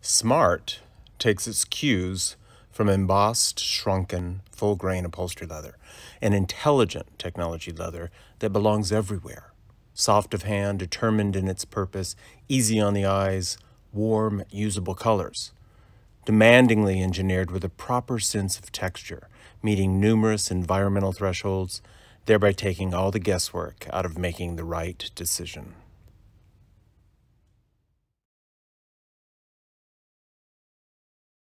Smart takes its cues from embossed, shrunken, full grain upholstery leather, an intelligent technology leather that belongs everywhere. Soft of hand, determined in its purpose, easy on the eyes, warm, usable colors. Demandingly engineered with a proper sense of texture, meeting numerous environmental thresholds, thereby taking all the guesswork out of making the right decision.